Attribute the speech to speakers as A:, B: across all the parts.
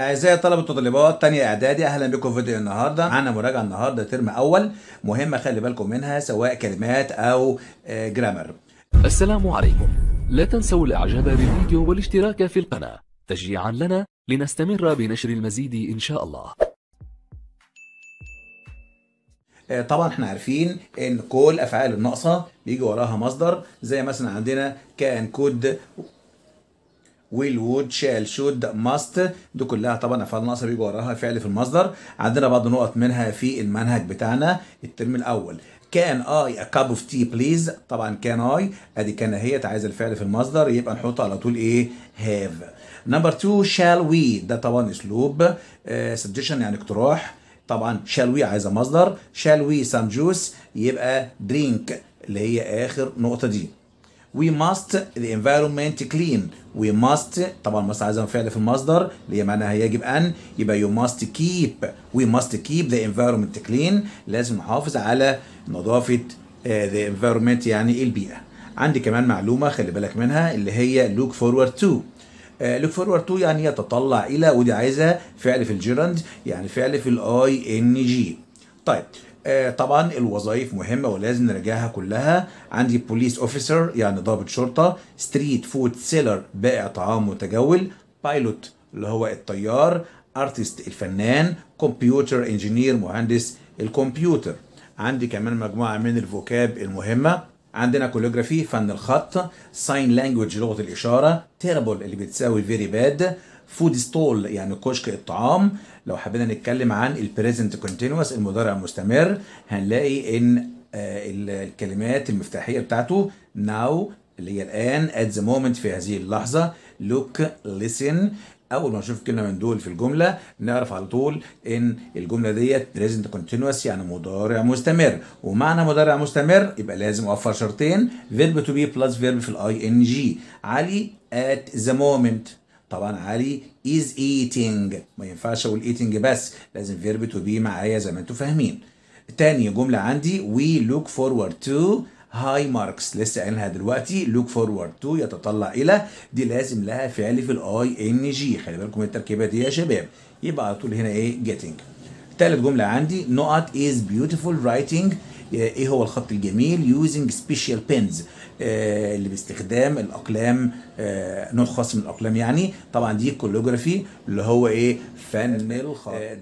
A: أعزائي طلبة وطالبات تانية إعدادي أهلا بكم في فيديو النهاردة معانا مراجعة النهاردة ترم أول مهمة خلي بالكم منها سواء كلمات أو آه، جرامر السلام عليكم لا تنسوا الإعجاب بالفيديو والاشتراك في القناة تشجيعا لنا لنستمر بنشر المزيد إن شاء الله آه، طبعا احنا عارفين ان كل افعال الناقصه بيجي وراها مصدر زي مثلا عندنا كان كود ويل وود شال شود ماست دي كلها طبعا افعال ناقصه بيجي وراها فعل في المصدر عندنا بعض النقط منها في المنهج بتاعنا الترم الاول كان اي ا كاب اوف تي بليز طبعا كان اي ادي كان هي عايز الفعل في المصدر يبقى نحط على طول ايه هاف نمبر 2 شال وي ده طبعا اسلوب سجشن آه، يعني اقتراح طبعا شال وي عايزه مصدر شال وي سام جوس يبقى درينك اللي هي اخر نقطه دي we must the environment clean we must طبعا مست عايزة فعل في المصدر اللي هي معناها يجب أن يبقى you must keep we must keep the environment clean لازم نحافظ على نظافة uh, the environment يعني البيئة عندي كمان معلومة خلي بالك منها اللي هي look forward to لوك فورورد تو يعني يتطلع الى ودي عايزه فعل في الجيرند يعني فعل في الاي ان جي طيب آه، طبعا الوظائف مهمه ولازم نراجعها كلها عندي بوليس اوفيسر يعني ضابط شرطه ستريت فود سيلر بائع طعام متجول بايلوت اللي هو الطيار ارتست الفنان كمبيوتر انجينير مهندس الكمبيوتر عندي كمان مجموعه من الفوكاب المهمه عندنا كوليوجرافي فن الخط ساين لانجوج لغه الاشاره تيربل اللي بتساوي فيري باد فود ستول يعني كشك الطعام لو حبينا نتكلم عن البريزنت كونتينوس المضارع المستمر هنلاقي ان آه، الكلمات المفتاحيه بتاعته ناو اللي هي الان ات ذا مومنت في هذه اللحظه لوك ليسن اول ما نشوف كلمه من دول في الجمله نعرف على طول ان الجمله ديت بريزنت كونتينوس يعني مضارع مستمر ومعنى مضارع مستمر يبقى لازم اوفر شرطين فيرب تو بي بلس فيرب في الاي ان جي علي ات ذا مومنت طبعا علي is eating ما ينفعش اقول eating بس لازم فيرب تو بي معايا زي ما انتم فاهمين تاني جملة عندي we look forward to هاي ماركس لسه قايلها دلوقتي لوك فورورد تو يتطلع الى دي لازم لها فعل في الاي ان جي خلي بالكم التركيبه دي يا شباب يبقى على طول هنا ايه جيتنج تالت جمله عندي نقط از بيوتيفول رايتنج ايه هو الخط الجميل يوزنج سبيشال بينز آه، اللي باستخدام الاقلام آه، نوع خاص من الاقلام يعني طبعا دي الكولوجرافي اللي هو ايه فن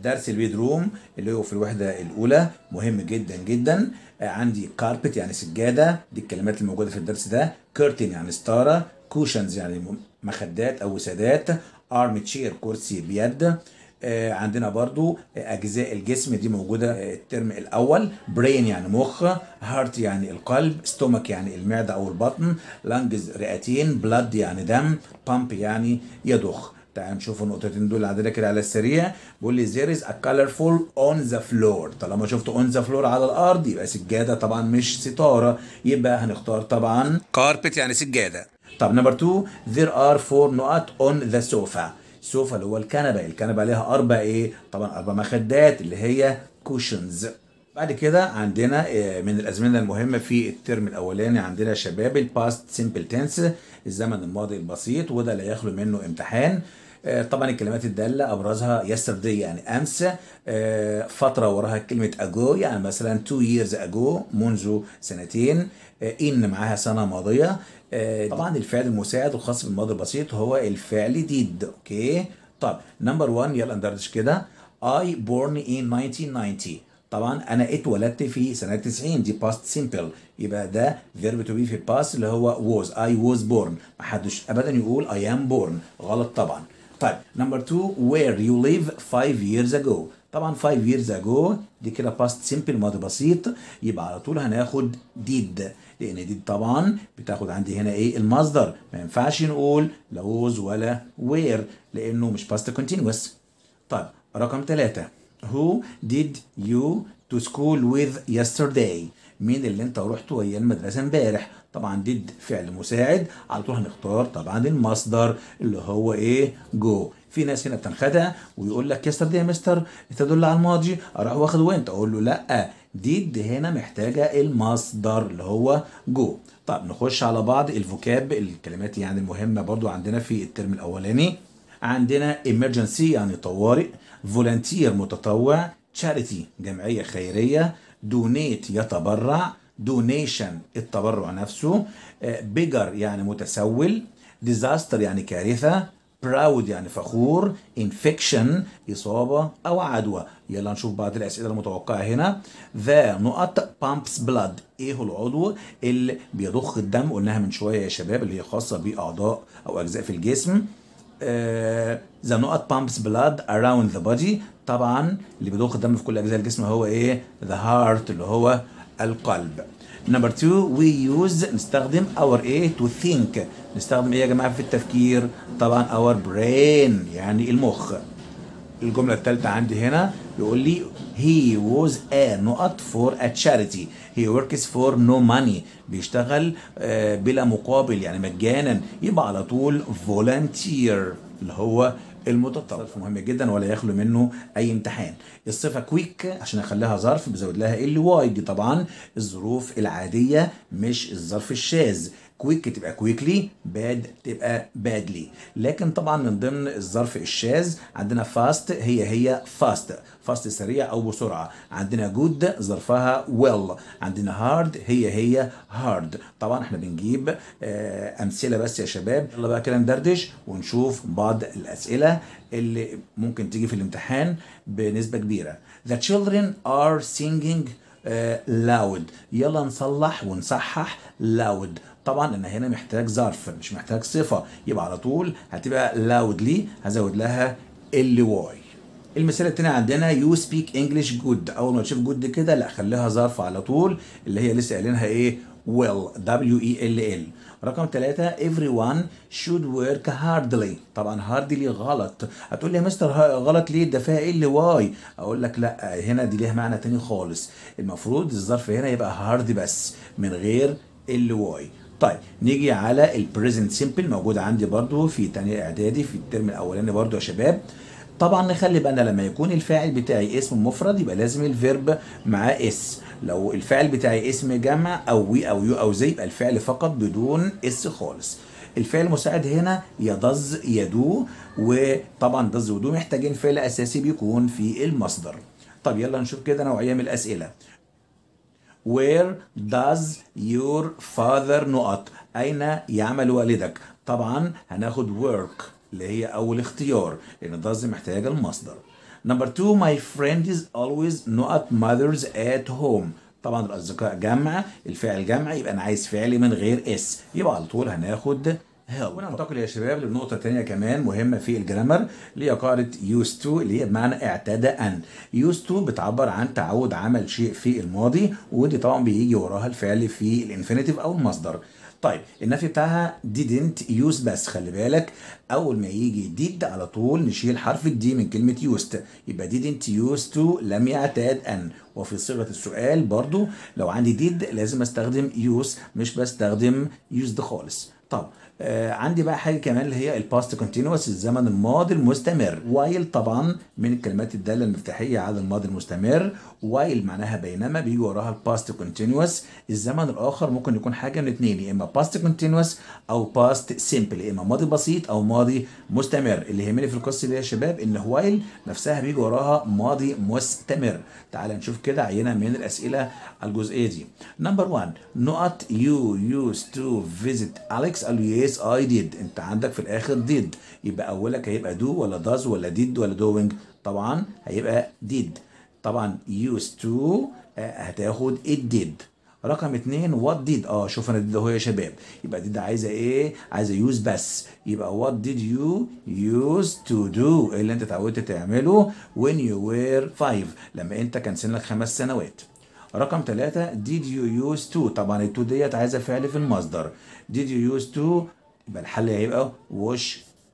A: درس آه، البيدروم اللي هو في الوحده الاولى مهم جدا جدا عندي كاربت يعني سجاده دي الكلمات الموجوده في الدرس ده كيرتن يعني ستاره كوشنز يعني مخدات او وسادات ارم تشير كرسي بيد آه، عندنا برضو آه، اجزاء الجسم دي موجوده آه، الترم الاول برين يعني مخ هارت يعني القلب ستومك يعني المعده او البطن لانجز رئتين بلاد يعني دم بامب يعني يضخ تعال نشوف النقطتين دول عندنا كده على السريع بيقول لي there is a colorful on the floor طالما شفت on the floor على الارض يبقى سجاده طبعا مش ستاره يبقى هنختار طبعا carpet يعني سجاده طب نمبر 2 there are four نقط on the sofa سوفا اللي هو الكنبه الكنبه ليها اربع ايه طبعا اربع مخدات اللي هي كوشنز بعد كده عندنا آه، من الازمنه المهمه في الترم الاولاني عندنا شباب الباست سيمبل تنس الزمن الماضي البسيط وده لا يخلو منه امتحان آه، طبعا الكلمات الدالة أبرزها يسترداي يعني أمس آه، فترة وراها كلمة اجو يعني مثلا تو ييرز اجو منذ سنتين آه، إن معاها سنة ماضية طبعا الفعل المساعد الخاص بالماضي البسيط هو الفعل ديد أوكي طب نمبر 1 يلا ندردش كده اي بورن ان 1990 طبعا انا اتولدت في سنه 90 دي باست سيمبل يبقى ده فيرب تو بي في باست اللي هو ووز اي ووز بورن محدش ابدا يقول اي ام بورن غلط طبعا طيب نمبر 2 وير يو ليف 5 ييرز اجو طبعا 5 ييرز اجو دي كده باست سيمبل ماضي بسيط يبقى على طول هناخد ديد لان ديد طبعا بتاخد عندي هنا ايه المصدر ما ينفعش نقول لوز ولا وير لانه مش باست كونتينوس طيب رقم 3 هو ديد يو to school with yesterday مين اللي انت رحت ويا المدرسة امبارح طبعا ديد فعل مساعد على طول هنختار طبعا المصدر اللي هو ايه جو في ناس هنا بتنخدع ويقول لك يستر دي يا مستر تدل على الماضي اروح واخد وانت اقول له لا ديد هنا محتاجه المصدر اللي هو جو طب نخش على بعض الفوكاب الكلمات يعني المهمه برضو عندنا في الترم الاولاني عندنا emergency يعني طوارئ فولنتير متطوع تشاريتي جمعية خيرية دونيت يتبرع دونيشن التبرع نفسه بيجر آه، يعني متسول ديزاستر يعني كارثة براود يعني فخور انفكشن اصابه او عدوى يلا نشوف بعض الاسئله المتوقعه هنا ذا نقط بامبس بلاد ايه هو العضو اللي بيضخ الدم قلناها من شويه يا شباب اللي هي خاصه باعضاء او اجزاء في الجسم ذا آه، نقط بامبس بلاد اراوند ذا بودي طبعا اللي بيضخ الدم في كل اجزاء الجسم هو ايه ذا هارت اللي هو القلب نمبر 2 وي يوز نستخدم اور ايه تو ثينك نستخدم ايه يا جماعه في التفكير طبعا اور برين يعني المخ الجملة الثالثة عندي هنا بيقول لي he was a نقط for a charity he works for no money بيشتغل آه، بلا مقابل يعني مجانا يبقى على طول volunteer اللي هو المتطلب مهم جدا ولا يخلو منه اي امتحان الصفه كويك عشان اخليها ظرف بزود لها ال واي دي طبعا الظروف العاديه مش الظرف الشاذ كويك تبقى كويكلي باد تبقى بادلي لكن طبعا من ضمن الظرف الشاذ عندنا فاست هي هي فاست فاست سريع او بسرعه عندنا جود ظرفها ويل well. عندنا هارد هي هي هارد طبعا احنا بنجيب آه، امثله بس يا شباب يلا بقى كده ندردش ونشوف بعض الاسئله اللي ممكن تيجي في الامتحان بنسبه كبيره The children are singing uh, loud يلا نصلح ونصحح loud طبعا انا هنا محتاج ظرف مش محتاج صفه يبقى على طول هتبقى loudly هزود لها ال واي المثال التاني عندنا يو سبيك انجلش جود اول ما تشوف جود كده لا خليها ظرف على طول اللي هي لسه قايلينها ايه ويل دبليو اي ال ال رقم ثلاثة everyone should work hardly طبعا hardly غلط هتقول لي يا مستر غلط ليه ده فيها ال واي اقول لك لا هنا دي ليها معنى تاني خالص المفروض الظرف هنا يبقى hard بس من غير ال واي طيب نيجي على البريزنت سيمبل موجود عندي برضو في تاني اعدادي في الترم الاولاني برضو يا شباب طبعا نخلي بالنا لما يكون الفاعل بتاعي اسم مفرد يبقى لازم الفيرب معاه اس لو الفاعل بتاعي اسم جمع او وي او يو او زي يبقى الفعل فقط بدون اس خالص الفعل المساعد هنا يدز يدو وطبعا دز ودو محتاجين فعل اساسي بيكون في المصدر طب يلا نشوف كده نوعيه من الاسئله where does your father نقط أين يعمل والدك طبعا هناخد work اللي هي أول اختيار لأن does محتاجة المصدر number two my friend is always نقط mothers at home طبعا الأصدقاء جمع الفعل جمع يبقى أنا عايز فعلي من غير اس يبقى على طول هناخد help وننتقل يا شباب لنقطة تانية كمان مهمة في الجرامر اللي هي قاعدة used to اللي هي بمعنى اعتاد أن used to بتعبر عن تعود عمل شيء في الماضي ودي طبعا بيجي وراها الفعل في الانفينيتيف أو المصدر طيب النفي بتاعها didn't use بس خلي بالك اول ما يجي did على طول نشيل حرف الدي من كلمه used يبقى didn't used to لم يعتاد ان وفي صيغه السؤال برضو لو عندي did لازم استخدم use مش بستخدم used خالص طب آه عندي بقى حاجه كمان اللي هي الباست كونتينوس الزمن الماضي المستمر وايل طبعا من الكلمات الداله المفتاحيه على الماضي المستمر وايل معناها بينما بيجي وراها الباست كونتينوس الزمن الاخر ممكن يكون حاجه من اثنين يا اما باست كونتينوس او باست سيمبل يا اما ماضي بسيط او ماضي مستمر اللي يهمني في القصه دي يا شباب ان وايل نفسها بيجي وراها ماضي مستمر تعال نشوف كده عينه من الاسئله الجزئيه دي نمبر 1 نقط يو يوز تو فيزيت اليكس قالوا اس اي ديد انت عندك في الاخر ديد يبقى اولك هيبقى دو ولا داز ولا ديد ولا دوينج طبعا هيبقى ديد طبعا يوز تو آه، هتاخد الديد رقم اتنين وات ديد اه شوف انا ديد اهو يا شباب يبقى ديد عايزه ايه؟ عايزه يوز بس يبقى وات ديد يو يوز تو دو اللي انت اتعودت تعمله وين يو وير فايف لما انت كان سنك خمس سنوات رقم ثلاثة did you use to طبعا التو ديت عايزة فعل في المصدر did you use to يبقى الحل هيبقى wash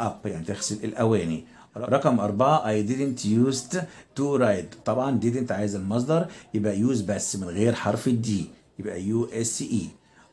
A: up يعني تغسل الأواني رقم أربعة I didn't used to write طبعا didn't عايز المصدر يبقى use بس من غير حرف الدي يبقى U S E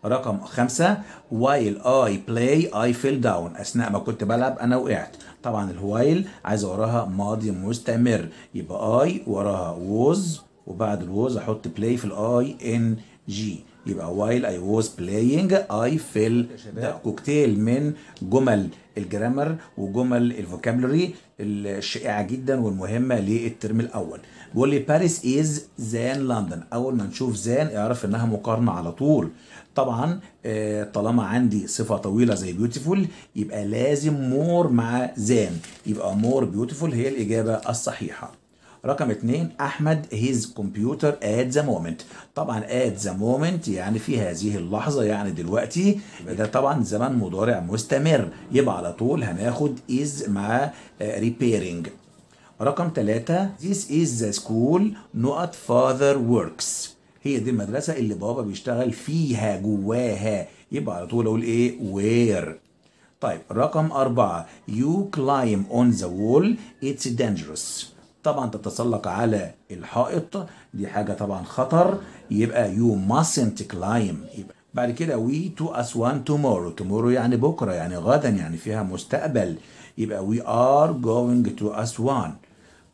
A: رقم خمسة while I play I fell down أثناء ما كنت بلعب أنا وقعت طبعا الوايل عايز وراها ماضي مستمر يبقى I وراها was وبعد الوز أحط play في الآي إن جي يبقى while I was playing I fell ده كوكتيل من جمل الجرامر وجمل الفوكابلري الشائعه جدا والمهمه للترم الاول بيقول لي باريس از زان لندن اول ما نشوف زان اعرف انها مقارنه على طول طبعا آه، طالما عندي صفه طويله زي بيوتيفول يبقى لازم مور مع زان يبقى مور بيوتيفول هي الاجابه الصحيحه رقم اتنين احمد هيز كمبيوتر ات ذا مومنت طبعا ات ذا مومنت يعني في هذه اللحظه يعني دلوقتي ده طبعا زمن مضارع مستمر يبقى على طول هناخد از مع ريبيرنج آه، رقم ثلاثة This is the school not father works هي دي المدرسة اللي بابا بيشتغل فيها جواها يبقى على طول أقول إيه where طيب رقم أربعة You climb on the wall it's dangerous طبعا تتسلق على الحائط دي حاجة طبعا خطر يبقى you mustn't climb يبقى بعد كده we to أسوان tomorrow tomorrow يعني بكرة يعني غدا يعني فيها مستقبل يبقى we are going to أسوان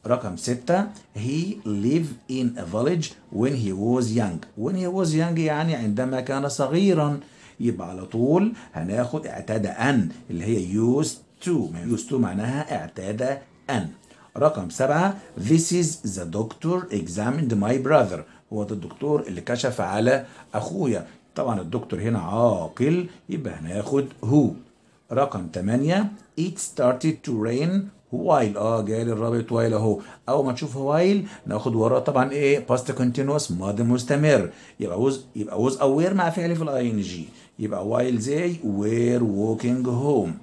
A: رقم ستة he live in a village when he was young when he was young يعني عندما كان صغيرا يبقى على طول هناخد اعتاد أن اللي هي used to used to معناها اعتاد أن رقم سبعة This is the doctor examined my brother هو ده الدكتور اللي كشف على أخويا طبعا الدكتور هنا عاقل يبقى هناخد هو رقم ثمانية It started to rain وايل اه جالي الرابط وايل اهو اول ما تشوف وايل ناخد وراه طبعا ايه باست كونتينوس ماضي مستمر يبقى وز يبقى وز وير مع فعل في الاي ان جي يبقى وايل زي وير ووكينج هوم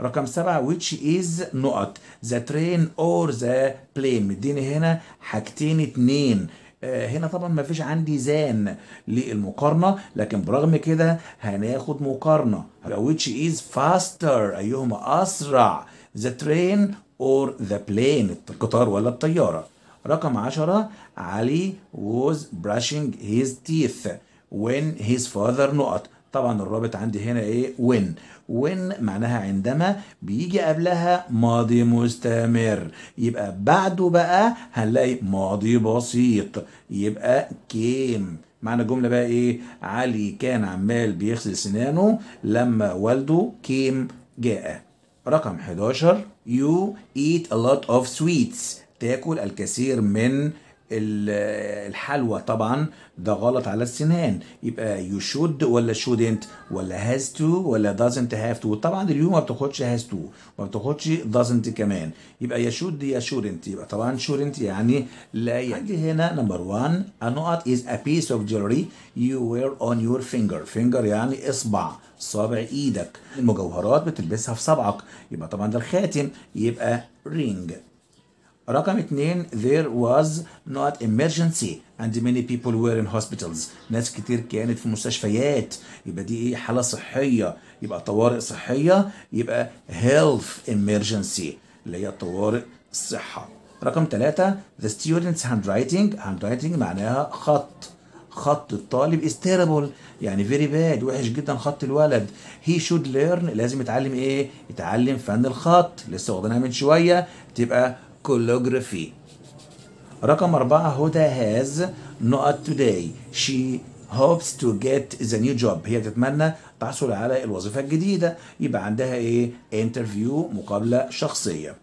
A: رقم سبعة which is نقط the train or the plane مديني هنا حاجتين اتنين آه، هنا طبعا ما فيش عندي زان للمقارنه لكن برغم كده هناخد مقارنه which is faster ايهما اسرع the train or the plane القطار ولا الطياره رقم عشرة علي was brushing his teeth when his father نقط طبعا الرابط عندي هنا ايه وين وين معناها عندما بيجي قبلها ماضي مستمر يبقى بعده بقى هنلاقي ماضي بسيط يبقى كيم معنى الجملة بقى ايه علي كان عمال بيغسل سنانه لما والده كيم جاء رقم 11 you eat a lot of sweets تاكل الكثير من الحلوى طبعا ده غلط على السنان يبقى يو شود ولا شودنت ولا هاز تو ولا دازنت هاف تو طبعا اليو ما بتاخدش هاز تو ما بتاخدش دازنت كمان يبقى يا شود يا شودنت يبقى طبعا شودنت يعني لا يعني هنا نمبر 1 knot از ا بيس اوف jewelry يو وير اون يور فينجر فينجر يعني اصبع صابع ايدك المجوهرات بتلبسها في صبعك يبقى طبعا ده الخاتم يبقى رينج رقم اتنين there was not emergency and many people were in hospitals ناس كتير كانت في مستشفيات يبقى دي ايه حالة صحية يبقى طوارئ صحية يبقى health emergency اللي هي طوارئ الصحة رقم ثلاثة the students handwriting handwriting معناها خط خط الطالب is terrible يعني فيري باد وحش جدا خط الولد he should learn لازم يتعلم ايه يتعلم فن الخط لسه واخدينها من شويه تبقى كولوجرافي رقم أربعة هدى هاز نقط توداي شي هوبس تو جيت ذا نيو جوب هي تتمنى تحصل على الوظيفة الجديدة يبقى عندها ايه انترفيو مقابلة شخصية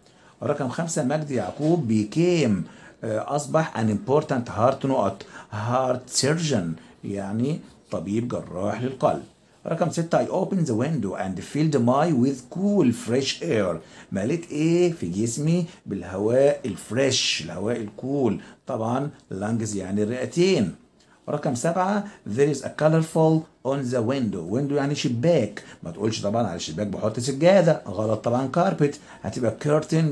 A: رقم خمسة مجدي يعقوب بيكيم آه، أصبح an important heart نقط heart surgeon يعني طبيب جراح للقلب رقم ستة I open the window and filled my with cool fresh air مليت ايه في جسمي بالهواء الفريش الهواء الكول طبعا lungs يعني الرئتين رقم سبعة there is a colorful on the window window يعني شباك ما تقولش طبعا على الشباك بحط سجادة غلط طبعا carpet هتبقى curtain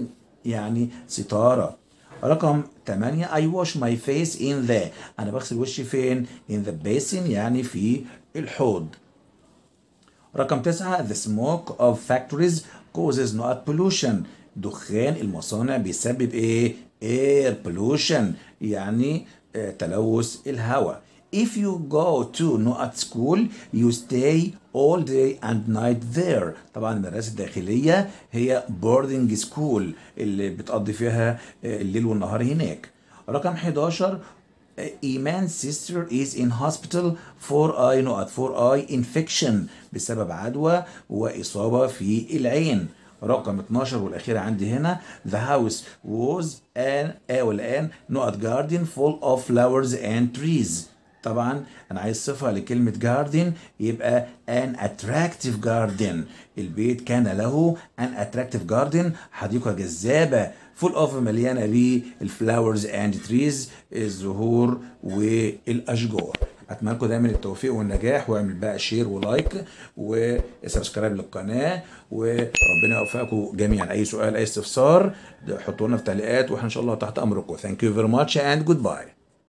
A: يعني ستارة رقم 8 I wash my face in the أنا بغسل وشي فين in the basin يعني في الحوض رقم تسعة the smoke of factories causes not pollution دخان المصانع بيسبب ايه air pollution يعني آه تلوث الهواء If you go to not school you stay all day and night there طبعا المدرسة الداخلية هي boarding school اللي بتقضي فيها الليل والنهار هناك رقم 11 Iman's sister is in hospital for eye نقط for eye infection بسبب عدوى وإصابة في العين رقم 12 والأخيرة عندي هنا the house was an أو الآن نقط garden full of flowers and trees طبعا انا عايز صفه لكلمه جاردن يبقى ان اتراكتيف جاردن البيت كان له ان اتراكتيف جاردن حديقه جذابه فول اوف مليانه بالفلاورز اند تريز الزهور والاشجار اتمنى لكم دايما التوفيق والنجاح واعمل بقى شير ولايك وسبسكرايب للقناه وربنا يوفقكم جميعا اي سؤال اي استفسار حطوا لنا في تعليقات واحنا ان شاء الله تحت امركم ثانك يو فيري ماتش اند جود باي